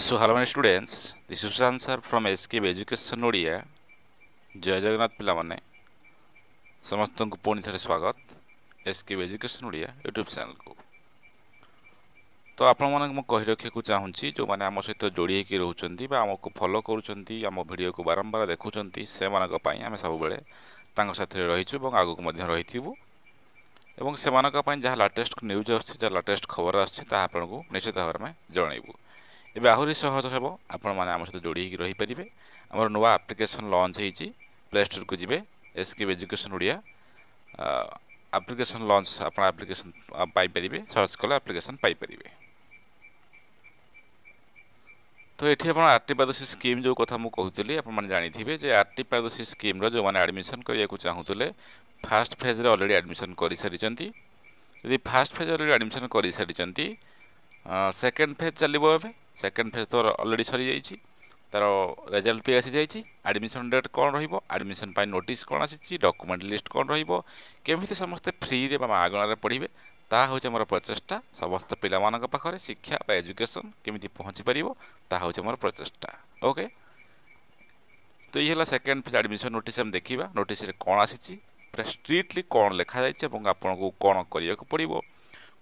सो hello मैंने students this is Sushant sir from एसकेब education Odia Jai Jagannath पिलाने समस्त को पुणी थे स्वागत SK education Odia YouTube channel को तो आपण मैं कही रखा चाहूँगी जो मैंने आम सहित जोड़ी रोचा रोचे आमको फलो करम भिड को बारंबार देखुं से आम सब रही रहीचु और रही এবং সেমানক পাই যা লেটেস্ট নিউজ আসছে যা লেটেস্ট খবর আসছে তাহা আপনার ଏବେ ଆହୁରି ସହଜ ହେବ ଆପଣମାନେ ଆମ ସହିତ ଯୋଡ଼ି ହେଇକି ରହିପାରିବେ ଆମର ନୂଆ ଆପ୍ଲିକେସନ୍ ଲଞ୍ଚ ହେଇଛି ପ୍ଲେ ଷ୍ଟୋରକୁ ଯିବେ ଏସ୍କିପ୍ ଏଜୁକେସନ୍ ଓଡ଼ିଆ ଆପ୍ଲିକେସନ୍ ଲଞ୍ଚ ଆପଣ ଆପ୍ଲିକେସନ୍ ପାଇପାରିବେ ସର୍ଚ୍ଚ କଲେ ଆପ୍ଲିକେସନ୍ ପାଇପାରିବେ ତ ଏଠି ଆପଣ ଆର୍ ଟି স্কিম ସ୍କିମ୍ ଯେଉଁ କଥା ମୁଁ କହୁଥିଲି ଆପଣମାନେ ଜାଣିଥିବେ ଯେ পারদর্শী স্কিম্র যে আডমিশন করা চাহুলে ফার্স্ট ফেজ্রে অলরেডি আডমিশন করে সারি যদি ফার্স্ট ফেজ অলরেডি আডমিশন করে সারি সেকেন্ড ফেজ চালব এবে সেকেন্ড ফেଜ୍ ତ ଅଲରେଡ଼ି ସରିଯାଇଛି ତା'ର ରେଜଲ୍ଟ ବି ଆସିଯାଇଛି ଆଡ଼ମିସନ୍ ଡେଟ୍ କ'ଣ ରହିବ ଆଡ଼ମିସନ୍ ପାଇଁ ନୋଟିସ୍ କ'ଣ ଆସିଛି ଡକୁମେଣ୍ଟ ଲିଷ୍ଟ କ'ଣ ରହିବ କେମିତି ସମସ୍ତେ ଫ୍ରିରେ ବା ମାଗଣାରେ ପଢ଼ିବେ ତାହା ହେଉଛି ଆମର ପ୍ରଚେଷ୍ଟା ସମସ୍ତ ପିଲାମାନଙ୍କ ପାଖରେ ଶିକ୍ଷା ବା ଏଜୁକେସନ୍ କେମିତି ପହଞ୍ଚିପାରିବ ତାହା ହେଉଛି ଆମର ପ୍ରଚେଷ୍ଟା ଓକେ ତ ଇଏ ହେଲା ସେକେଣ୍ଡ ଫେଜ୍ ଆଡ଼ମିସନ୍ ନୋଟିସ୍ ଆମେ ଦେଖିବା ନୋଟିସ୍ରେ କ'ଣ ଆସିଛି ପୁରା ଷ୍ଟ୍ରିକ୍ଟଲି କ'ଣ ଲେଖାଯାଇଛି ଏବଂ ଆପଣଙ୍କୁ କ'ଣ କରିବାକୁ ପଡ଼ିବ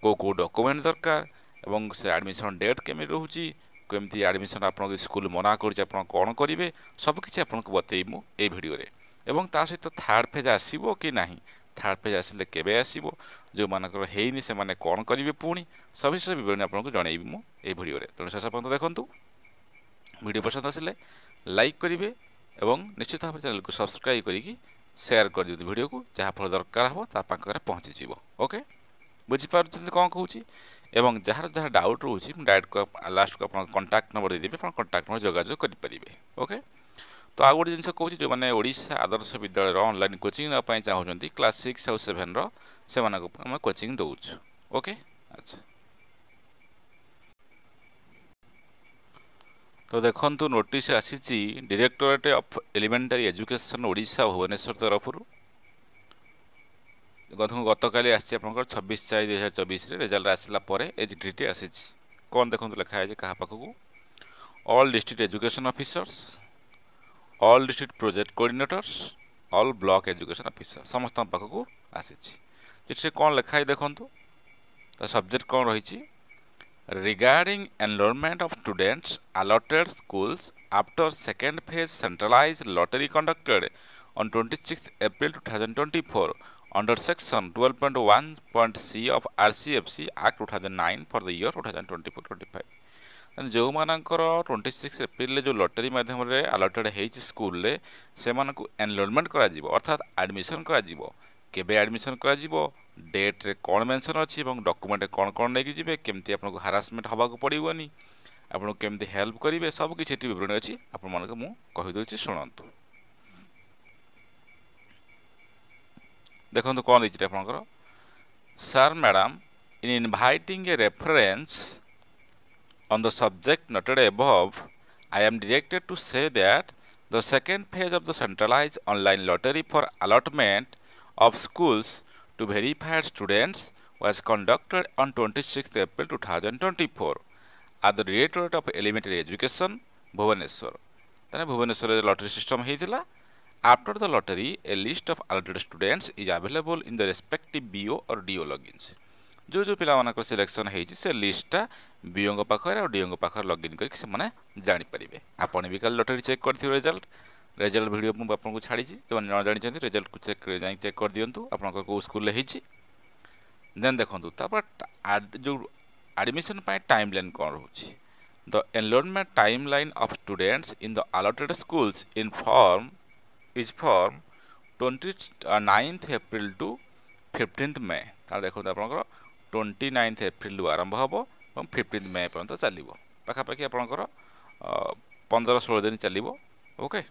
କେଉଁ କେଉଁ ଡକୁମେଣ୍ଟ ଦରକାର এবং ସେ ଆଡ଼ମିସନ୍ ଡେଟ୍ କେମିତି ରହୁଛି କେମିତି ଆଡ଼ମିସନ୍ ଆପଣଙ୍କ ସ୍କୁଲ ମନା କରୁଛି ଆପଣ କ'ଣ କରିବେ ସବୁକିଛି ଆପଣଙ୍କୁ ବତେଇବି ମୁଁ ଏଇ ଭିଡ଼ିଓରେ ଏବଂ ତା ସହିତ ଥାର୍ଡ଼ ଫେଜ୍ ଆସିବ କି ନାହିଁ ଥାର୍ଡ଼ ଫେଜ୍ ଆସିଲେ କେବେ ଆସିବ ଯେଉଁମାନଙ୍କର ହେଇନି ସେମାନେ କ'ଣ କରିବେ ପୁଣି ସବିଶେଷ ବିବରଣୀ ଆପଣଙ୍କୁ ଜଣେଇବି ମୁଁ ଏଇ ଭିଡ଼ିଓରେ ତେଣୁ ଶେଷ ପର୍ଯ୍ୟନ୍ତ ଦେଖନ୍ତୁ ଭିଡ଼ିଓ ପସନ୍ଦ ଆସିଲେ ଲାଇକ୍ କରିବେ ଏବଂ ନିଶ୍ଚିତ ଭାବରେ ଚ୍ୟାନେଲକୁ ସବସ୍କ୍ରାଇବ୍ କରିକି ସେୟାର କରିଦିଅନ୍ତୁ ଭିଡ଼ିଓକୁ ଯାହାଫଳରେ ଦରକାର ହେବ ତା ପାଖରେ ପହଞ୍ଚିଯିବ ଓକେ ବୁଝିପାରୁଛନ୍ତି କ'ଣ କହୁଛି ଏବଂ ଯାହାର ଯାହା ଡାଉଟ୍ ରହୁଛି ମୁଁ ଡାଇରେକ୍ଟ ଲାଷ୍ଟକୁ ଆପଣ କଣ୍ଟାକ୍ଟ ନମ୍ବର ଦେଇଦେବି ଆପଣ କଣ୍ଟାକ୍ଟ ନମ୍ବର ଯୋଗାଯୋଗ କରିପାରିବେ ଓକେ ତ ଆଉ ଗୋଟେ ଜିନିଷ କହୁଛି ଯେଉଁମାନେ ଓଡ଼ିଶା ଆଦର୍ଶ ବିଦ୍ୟାଳୟର ଅନଲାଇନ୍ କୋଚିଂ ନେବା ପାଇଁ ଚାହୁଁଛନ୍ତି କ୍ଲାସ୍ ସିକ୍ସ ଆଉ ସେଭେନ୍ର ସେମାନଙ୍କୁ ଆମେ କୋଚିଂ ଦେଉଛୁ ଓକେ ଆଚ୍ଛା ତ ଦେଖନ୍ତୁ ନୋଟିସ୍ ଆସିଛି directorate of elementary education Odisha Bhubaneswar ତରଫରୁ ଦେଖନ୍ତୁ ଗତକାଲି ଆସିଛି ଆପଣଙ୍କର ଛବିଶ ଚାରି ଦୁଇ ହଜାର ଚବିଶରେ ରେଜଲ୍ଟ ଆସିଲା ପରେ ଏଚ୍ ଡିଟି ଆସିଛି କ'ଣ ଦେଖନ୍ତୁ ଲେଖା ହେଇଛି କାହା ପାଖକୁ all district education officers all district project coordinators all block education officer ସମସ୍ତଙ୍କ ପାଖକୁ ଆସିଛି ଏଠି କ'ଣ ଲେଖା ହେଇ ଦେଖନ୍ତୁ ତା ସବଜେକ୍ଟ କ'ଣ ରହିଛି regarding enrolment of students allotted schools after second phase centralise lottery conducted on twenty six April two thousand twenty four under section 12.1.c of RCFC Act 2009 for the year 2024-25 ଯେଉଁମାନଙ୍କର ଟ୍ୱେଣ୍ଟି ସିକ୍ସ ଏପ୍ରିଲରେ ଯେଉଁ lottery ମାଧ୍ୟମରେ ଆଲଟେଡ୍ ହେଇଛି ସ୍କୁଲରେ ସେମାନଙ୍କୁ enrolment କରାଯିବ ଅର୍ଥାତ୍ admission କରାଯିବ କେବେ ଆଡ଼ମିସନ୍ କରାଯିବ ଡେଟ୍ରେ କ'ଣ ମେନ୍ସନ୍ ଅଛି ଏବଂ ଡକୁମେଣ୍ଟ କ'ଣ କ'ଣ ନେଇକି ଯିବେ କେମିତି ଆପଣଙ୍କୁ ହାରାସମେଣ୍ଟ ହେବାକୁ ପଡ଼ିବନି ଆପଣଙ୍କୁ କେମିତି ହେଲ୍ପ କରିବେ ସବୁକିଛି ଏଠି ବିବରଣୀ ଅଛି ଆପଣମାନଙ୍କୁ ମୁଁ କହିଦେଉଛି ଶୁଣନ୍ତୁ ଦେଖନ୍ତୁ କ'ଣ ଦେଇଛି ଆପଣଙ୍କର sir madam in inviting a reference on the subject noted above ସେ am the to say of the second phase of for centralized of schools to verified students schools to on twenty six April two 26 twenty 2024 at the Directorate of Elementary education Bhubaneswar তাহলে ଭୁବନେଶ୍ୱରରେ lottery system হয়েছিল After the lottery, a list of allotted students is available in the respective BO or DO logins. जो जो ପିଲାମାନଙ୍କର selection ହେଇଛି ସେ ଲିଷ୍ଟଟା ବିଓଙ୍କ ପାଖରେ ଆଉ ଡିଓଙ୍କ ପାଖରେ ଲଗ୍ଇନ୍ କରିକି ସେମାନେ ଜାଣିପାରିବେ ଆପଣ ବି କାଲି ଲଟେରୀ ଚେକ୍ କରିଥିବେ ରେଜଲ୍ଟ ରେଜଲ୍ଟ ଭିଡ଼ିଓ ମୁଁ ଆପଣଙ୍କୁ ଛାଡ଼ିଛି ଯେଉଁମାନେ ନ ଜାଣିଛନ୍ତି ରେଜଲ୍ଟକୁ ଚେକ୍ ଯାଇ ଚେକ୍ କରିଦିଅନ୍ତୁ ଆପଣଙ୍କର କେଉଁ ସ୍କୁଲରେ ହେଇଛି ଦେନ୍ ଦେଖନ୍ତୁ ତାପରେ ଯେଉଁ ଆଡ଼ମିସନ୍ ପାଇଁ ଟାଇମ୍ ଲାଇନ୍ କ'ଣ ରହୁଛି the enrolment timeline of students in the allotted schools inform is from 29th uh, April to 15th May তাহলে দেখুন আপনার 29th April আরম্ভ হব এবং 15th May পর্যন্ত চালিব পাখাপাখি আপনার পনেরো ষোল দিন চালিব ওকে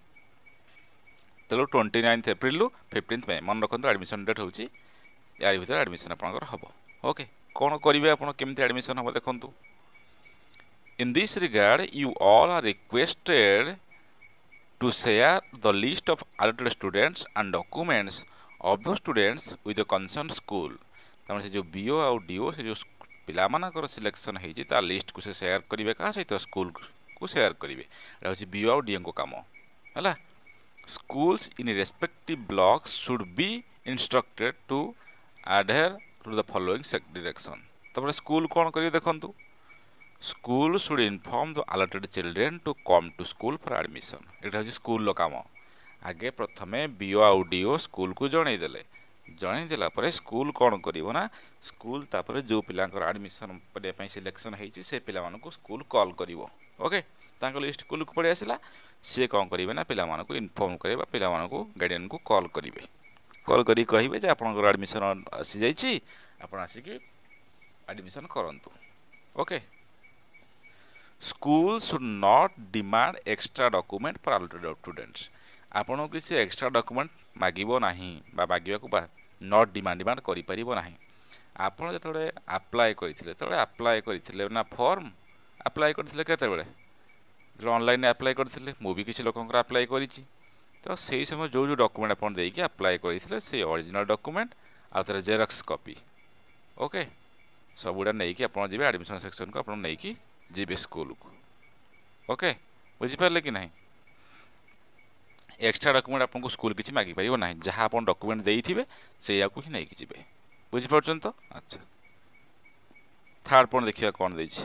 তেল twenty ninth April fifteenth May মনে রাখুন আডমিশন ডেট হচ্ছে ইয়ার ভিতরে আডমিশন আপনার হব ওকে কোণ করবে আপনার কমিটি আডমিশন হব দেখুন in this regard you all are requested to share the list of allotted students and documents of the students with the concerned school ତାମାନେ ସେ ଯେଉଁ ବି ଓ ଆଉ ଡି ଓ ସେ ଯେଉଁ ପିଲାମାନଙ୍କର ସିଲେକ୍ସନ୍ ହେଇଛି ତା ଲିଷ୍ଟକୁ ସେ ସେୟାର କରିବେ କାହା ସହିତ ସ୍କୁଲକୁ ସେୟାର କରିବେ ଏଇଟା ହେଉଛି ବି ଓ ଆଉ ଡିଓଙ୍କ କାମ ହେଲା schools in respective blocks should be instructed to adhere to the following direction ତାପରେ ସ୍କୁଲ କ'ଣ କରିବେ ଦେଖନ୍ତୁ school should inform the allotted children to come to school for admission ଏଇଟା ହେଉଛି ସ୍କୁଲର କାମ ଆଗେ ପ୍ରଥମେ ବିଓ ଆଉ ଡିଓ ସ୍କୁଲକୁ ଜଣାଇଦେଲେ ଜଣାଇ ଦେଲା ପରେ ସ୍କୁଲ କ'ଣ କରିବ ନା ସ୍କୁଲ ତାପରେ ଯେଉଁ ପିଲାଙ୍କର ଆଡ଼ମିସନ୍ କରିବା ପାଇଁ ସିଲେକ୍ସନ୍ ହୋଇଛି ସେ ପିଲାମାନଙ୍କୁ ସ୍କୁଲ କଲ୍ କରିବ ଓକେ ତାଙ୍କ ଲିଷ୍ଟ ସ୍କୁଲକୁ ପଳେଇ ଆସିଲା ସିଏ କ'ଣ କରିବେ ନା ପିଲାମାନଙ୍କୁ ଇନଫର୍ମ କରିବେ ବା ପିଲାମାନଙ୍କୁ ଗାର୍ଡ଼ିଆନ୍କୁ କଲ୍ କରିବେ କଲ୍ କରିକି କହିବେ ଯେ ଆପଣଙ୍କର ଆଡ଼ମିସନ୍ ଆସିଯାଇଛି ଆପଣ ଆସିକି ଆଡ଼ମିସନ୍ କରନ୍ତୁ okay okay. School should not demand extra document for students ଆପଣଙ୍କୁ କିଛି ଏକ୍ସଟ୍ରା ଡକୁମେଣ୍ଟ ମାଗିବ ନାହିଁ ବା ମାଗିବାକୁ ନଟ୍ ଡିମାଣ୍ଡ ଡିମାଣ୍ଡ କରିପାରିବ ନାହିଁ ଆପଣ ଯେତେବେଳେ ଆପ୍ଲାଏ କରିଥିଲେ ଯେତେବେଳେ ଆପ୍ଲାଏ କରିଥିଲେ ନା ଫର୍ମ ଆପ୍ଲାଏ କରିଥିଲେ କେତେବେଳେ ଯେତେବେଳେ ଅନଲାଇନ୍ରେ ଆପ୍ଲାଏ କରିଥିଲେ ମୁଁ ବି କିଛି ଲୋକଙ୍କର ଆପ୍ଲାଏ କରିଛି ତ ସେଇ ସମୟ ଯେଉଁ ଯେଉଁ ଡକୁମେଣ୍ଟ ଆପଣ ଦେଇକି ଆପ୍ଲାଏ କରିଥିଲେ ସେଇ ଅରିଜିନାଲ୍ ଡକୁମେଣ୍ଟ ଆଉ ତା'ର ଜେରକ୍ସ କପି ଓକେ ସବୁଗୁଡ଼ା ନେଇକି ଆପଣ ଯିବେ ଆଡ଼ମିସନ୍ ସେକ୍ସନକୁ ଆପଣ ନେଇକି ଯିବେ ସ୍କୁଲକୁ ଓକେ ବୁଝିପାରିଲେ କି ନାହିଁ ଏକ୍ସଟ୍ରା ଡକୁମେଣ୍ଟ ଆପଣଙ୍କୁ ସ୍କୁଲ କିଛି ମାଗିପାରିବ ନାହିଁ ଯାହା ଆପଣ ଡକୁମେଣ୍ଟ ଦେଇଥିବେ ସେଇଆକୁ ହିଁ ନେଇକି ଯିବେ ବୁଝିପାରୁଛନ୍ତି ତ ଆଚ୍ଛା ଥାର୍ଡ଼ ପଏଣ୍ଟ ଦେଖିବା କ'ଣ ଦେଇଛି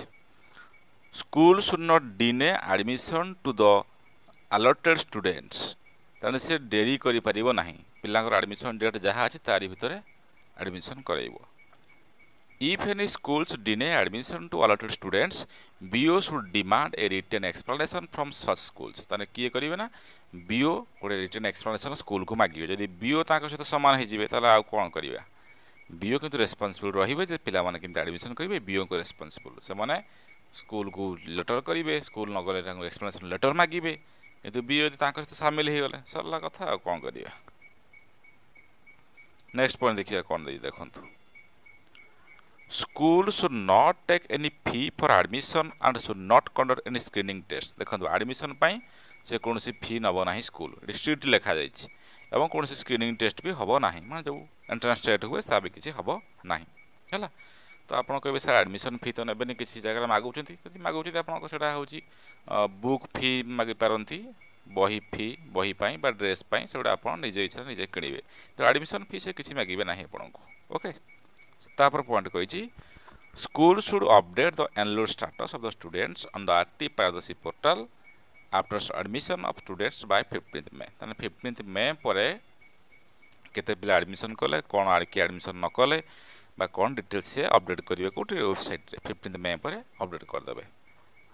school should not deny admission to the allotted students ତାହେଲେ ସେ ଡେରି କରିପାରିବ ନାହିଁ ପିଲାଙ୍କର ଆଡ଼ମିସନ୍ ଡେଟ୍ ଯାହା ଅଛି ତାରି ଭିତରେ ଆଡ଼ମିସନ୍ କରାଇବ If any schools deny admission to allotted students, BO should demand a written explanation from such schools. তাহলে কিয়ে করিবে না BO গোটে written explanation স্কুল কু মাগিবে যদি BO তাঙ্ক সহিত সমান হই যাবে তাহলে আর কোন করিবা BO কিন্তু রেসপন্সিবল রহিবে যে পিলা মানে কিমতে আডমিশন করিবে BO কো রেসপন্সিবল সেমানে স্কুল কু লেটর করিবে স্কুল নগলে তাঙ্ক এক্সপ্লেনেশন লেটর মাগিবে কিন্তু BO যদি তাঙ্ক সহিত সামিল হই গলে সরলা কথা আর কোন করিবা নেক্সট পয়েন্ট দেখিবা কোন দেই দেখন্তু school should not take any fee for admission and should not conduct any screening test ଦେଖନ୍ତୁ ଆଡ଼ମିସନ୍ ପାଇଁ ସେ କୌଣସି ଫି ନେବ ନାହିଁ ସ୍କୁଲ ଏଠି ଷ୍ଟ୍ରିକ୍ଟ ଲେଖାଯାଇଛି ଏବଂ କୌଣସି ସ୍କ୍ରିନିଂ ଟେଷ୍ଟ ବି ହେବ ନାହିଁ ମାନେ ଯେଉଁ ଏଣ୍ଟ୍ରାନ୍ସ ଟେଷ୍ଟ ହୁଏ ତା ବି କିଛି ହେବ ନାହିଁ ହେଲା ତ ଆପଣ କହିବେ ସାର୍ ଆଡ଼ମିସନ୍ ଫି ତ ନେବେନି କିଛି ଜାଗାରେ ମାଗୁଛନ୍ତି ଯଦି ମାଗୁଛନ୍ତି ଆପଣଙ୍କ ସେଇଟା ହେଉଛି ବୁକ୍ ଫି ମାଗିପାରନ୍ତି ବହି ଫି ବହି ପାଇଁ ବା ଡ୍ରେସ୍ ପାଇଁ ସେଗୁଡ଼ା ଆପଣ ନିଜ ଇଚ୍ଛାରେ ନିଜେ କିଣିବେ ତ ଆଡ଼ମିସନ୍ ଫି ସେ କିଛି ମାଗିବେ ନାହିଁ ଆପଣଙ୍କୁ ଓକେ তারপর পয়েন্ট কইছি school should update the enrol status of the students on the RTE Pardarshi portal after admission of students by fifteenth May তাহলে ফিফটিন্থ মে পরে কেতে পিলা আডমিশন কলে কোণ আর কি আডমিশন নকলে বা কোণ ডিটেলস সে অপডেট করবে কোটি ওয়েবসাইটে ফিফটিন্থ মে পরে অপডেট করেদেবে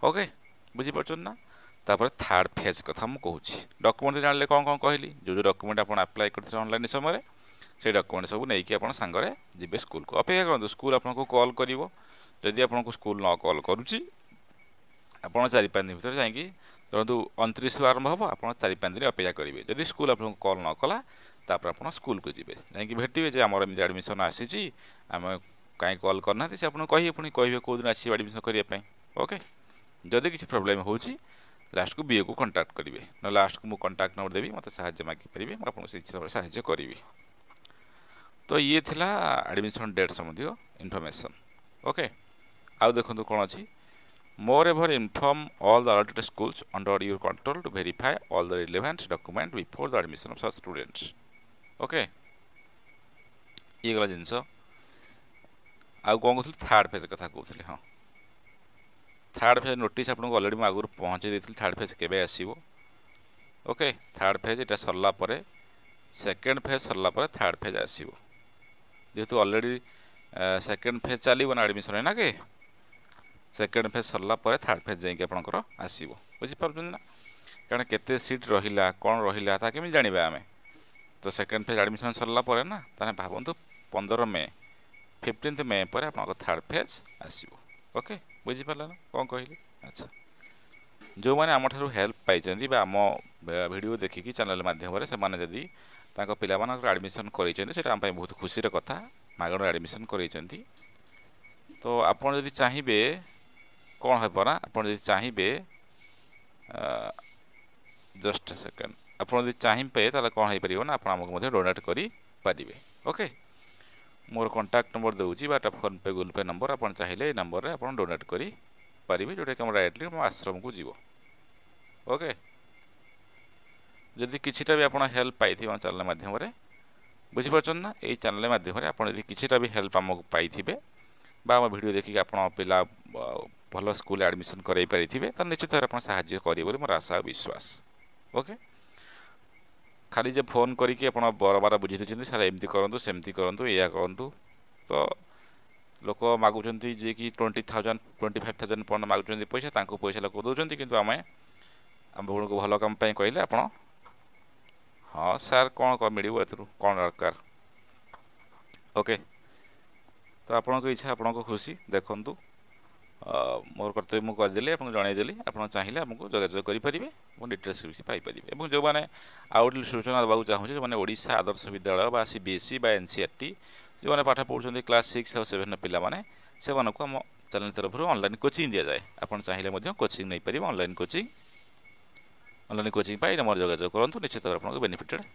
ওকে বুঝিপারছেন না তাপরে থার্ড ফেজ কথা ମୁଁ କହୁଛି ଡକୁମେଣ୍ଟ ଜାଣିଲେ କ'ଣ କ'ଣ କହିଲି ଯେଉଁ ଯେଉଁ ଡକୁମେଣ୍ଟ ଆପଣ ଆପ୍ଲାଏ କରିଥିଲେ ଅନଲାଇନ୍ ସମୟରେ সেই ডকুমেন্ট সব নেইকি আপনার সাংরে যাবে স্কুলকে অপেক্ষা করতু স্কুল আপনার কল করব যদি আপনার স্কুল ন কল করুচি আপনার চারি পাঁচ দিন ভিতরে যাই ধরতু অনতিশ আরম্ভ হব আপনার চারি পাঁচ দিন অপেক্ষা করবে যদি স্কুল আপনার কল ন কলা তাপরে আপনার স্কুলকে যাবে যাই ভেটবে যে আমার এমনি আডমিশন আসিছি আমি কাই কল করনা সে আপনার কে পুঁ কে কোদিন আসবে আডমিশন করা ওকে যদি কিছু প্রোবলেম হচ্ছে ଲାଷ୍ଟକୁ ବିଏକୁ କଣ୍ଟାକ୍ଟ କରିବେ ନହେଲେ ଲାଷ୍ଟକୁ ମୁଁ କଣ୍ଟାକ୍ଟ ନମ୍ବର ଦେବି ମୋତେ ସାହାଯ୍ୟ ମାଗିପାରିବେ ମୁଁ ଆପଣଙ୍କୁ ସେଇ ହିସାବରେ ସାହାଯ୍ୟ କରିବି তো ଇଏ ଥିଲା ଆଡ଼ମିସନ୍ ଡେଟ୍ ସମ୍ବନ୍ଧୀୟ ଇନଫର୍ମେସନ୍ ଓକେ ଆଉ ଦେଖନ୍ତୁ କ'ଣ ଅଛି moreover inform all the allotted schools under your control to verify all the relevance document before the admission of sir students okay ଇଏ ଗଲା ଜିନିଷ ଆଉ କ'ଣ କହୁଥିଲି ଥାର୍ଡ଼ ଫେଜ୍ କଥା କହୁଥିଲି ହଁ ଥାର୍ଡ଼ ଫେଜ୍ ନୋଟିସ୍ ଆପଣଙ୍କୁ ଅଲରେଡ଼ି ମୁଁ ଆଗରୁ ପହଞ୍ଚାଇ ଦେଇଥିଲି ଥାର୍ଡ଼ ଫେଜ୍ କେବେ ଆସିବ ଓକେ ଥାର୍ଡ଼ ଫେଜ୍ ଏଇଟା ସରିଲା ପରେ ସେକେଣ୍ଡ ଫେଜ୍ ସରିଲା ପରେ ଥାର୍ଡ଼ ଫେଜ୍ ଆସିବ যেহেতু অলরেডি সেকেন্ড ফেଜ୍ ଚାଲିବ ନା ଆଡ଼ମିସନ୍ ନା କି ସେକେଣ୍ଡ ଫେଜ୍ ସରିଲା ପରେ ଥାର୍ଡ଼ ଫେଜ୍ ଯାଇକି ଆପଣଙ୍କର ଆସିବ ବୁଝିପାରୁଛନ୍ତି ନା କାରଣ କେତେ ସିଟ୍ ରହିଲା କ'ଣ ରହିଲା ତାହା କେମିତି ଜାଣିବା ଆମେ ତ ସେକେଣ୍ଡ ଫେଜ୍ ଆଡ଼ମିସନ୍ ସରିଲା ପରେ ନା ତାହେଲେ ଭାବନ୍ତୁ ପନ୍ଦର ମେ ଫିଫ୍ଟିନ୍ଥ ମେ ପରେ ଆପଣଙ୍କ ଥାର୍ଡ଼ ଫେଜ୍ ଆସିବ ଓକେ ବୁଝିପାରିଲା ନା କ'ଣ କହିଲି ଆଚ୍ଛା ଯେଉଁମାନେ ଆମଠାରୁ ହେଲ୍ପ ପାଇଛନ୍ତି ବା ଆମ ଭିଡ଼ିଓ ଦେଖିକି ଚ୍ୟାନେଲ୍ ମାଧ୍ୟମରେ ସେମାନେ ଯଦି ତାଙ୍କ ପିଲାମାନଙ୍କର ଆଡ଼ମିସନ୍ କରିଛନ୍ତି ସେଇଟା ଆମ ପାଇଁ ବହୁତ ଖୁସିର କଥା ମାଗଣାରେ ଆଡ଼ମିସନ୍ କରାଇଛନ୍ତି ତ ଆପଣ ଯଦି ଚାହିଁବେ କ'ଣ ହେବ ନା ଆପଣ ଯଦି ଚାହିଁବେ ଜଷ୍ଟ ସେକେଣ୍ଡ ଆପଣ ଯଦି ଚାହିଁବେ ତାହେଲେ କ'ଣ ହେଇପାରିବ ନା ଆପଣ ଆମକୁ ମଧ୍ୟ ଡୋନେଟ୍ କରିପାରିବେ ଓକେ ମୋର କଣ୍ଟାକ୍ଟ ନମ୍ବର ଦେଉଛି ବା ଫୋନ୍ପେ ଗୁଗୁଲ୍ ପେ ନମ୍ବର ଆପଣ ଚାହିଁଲେ ଏଇ ନମ୍ବରରେ ଆପଣ ଡୋନେଟ୍ କରି পারিবে ଯେଉଁଟାକି আমার ଡାଇରେକ୍ଟଲି ଆମ ଆଶ୍ରମକୁ ଯିବ ଓକେ ଯଦି କିଛିଟା ବି ଆପଣ ହେଲ୍ପ ପାଇଥିବେ ଆମ ଚ୍ୟାନେଲ୍ ମାଧ୍ୟମରେ ବୁଝିପାରୁଛନ୍ତି ନା ଏଇ ଚ୍ୟାନେଲ୍ ମାଧ୍ୟମରେ ଆପଣ ଯଦି କିଛିଟା ବି ହେଲ୍ପ ଆମକୁ ପାଇଥିବେ বা আমার ভিডিও দেখি আপনার পিলা ভালো স্কুলে আডমিশন করাই পারিবে তা নিশ্চিত ভাবে আপনার সাহায্য করবে বলে মোর আশা বিশ্বাস ওকে খালি যে ফোন করিকি আপনার বারবার বুঝি দিচ্ছেন স্যার এমতি করতু সেমতি করতু এয়া করতু তো ଲୋକ ମାଗୁଛନ୍ତି ଯିଏକି twenty thousand twenty five thousand ପର୍ଯ୍ୟନ୍ତ ମାଗୁଛନ୍ତି ପଇସା ତାଙ୍କୁ ପଇସା ଲୋକ ଦେଉଛନ୍ତି କିନ୍ତୁ ଆମେ ଆମ ଆପଣଙ୍କୁ ଭଲ କାମ ପାଇଁ କହିଲେ ଆପଣ ହଁ ସାର୍ କ'ଣ କ'ଣ ମିଳିବ ଏଥିରୁ କ'ଣ ଦରକାର ଓକେ ତ ଆପଣଙ୍କ ଇଚ୍ଛା ଆପଣଙ୍କ ଖୁସି ଦେଖନ୍ତୁ ମୋର କର୍ତ୍ତବ୍ୟ ମୁଁ କରିଦେଲି ଆପଣଙ୍କୁ ଜଣାଇଦେଲି ଆପଣ ଚାହିଁଲେ ଆମକୁ ଯୋଗାଯୋଗ କରିପାରିବେ ଏବଂ ଡିଟେଲ୍ସ କିଛି ପାଇପାରିବେ ଏବଂ ଯେଉଁମାନେ ଆଉ ଗୋଟେ ସୂଚନା ଦେବାକୁ ଚାହୁଁଛି ଯେଉଁମାନେ ଓଡ଼ିଶା ଆଦର୍ଶ ବିଦ୍ୟାଳୟ ବା ସି ବି ଏସ୍ ସି ବା ଏନ୍ ସି ଆର୍ ଟି ଯେଉଁମାନେ ପାଠ ପଢ଼ୁଛନ୍ତି କ୍ଲାସ୍ ସିକ୍ସ ଆଉ ସେଭେନ୍ ପିଲାମାନେ ସେମାନଙ୍କୁ ଆମ ଚ୍ୟାନେଲ୍ ତରଫରୁ ଅନଲାଇନ୍ କୋଚିଂ ଦିଆଯାଏ ଆପଣ ଚାହିଁଲେ ମଧ୍ୟ କୋଚିଂ ନେଇପାରିବେ ଅନଲାଇନ୍ କୋଚିଂ ଅନଲାଇନ୍ କୋଚିଂ ପାଇଁ ନମ୍ବର ଯୋଗାଯୋଗ କରନ୍ତୁ ନିଶ୍ଚିତ ଭାବରେ ଆପଣଙ୍କୁ ବେନିଫିଟେଡ଼୍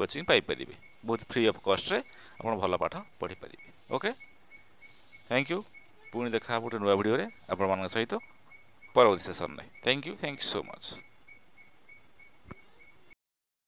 କୋଚିଂ ପାଇପାରିବେ ବହୁତ ଫ୍ରି ଅଫ୍ କଷ୍ଟରେ ଆପଣ ଭଲ ପାଠ ପଢ଼ିପାରିବେ ଓକେ ଥ୍ୟାଙ୍କ ୟୁ ପୁଣି ଦେଖା ହେବ ଗୋଟେ ନୂଆ ଭିଡ଼ିଓରେ ଆପଣମାନଙ୍କ ସହିତ ପରବର୍ତ୍ତୀ ସେସନ୍ରେ thank you thank you so much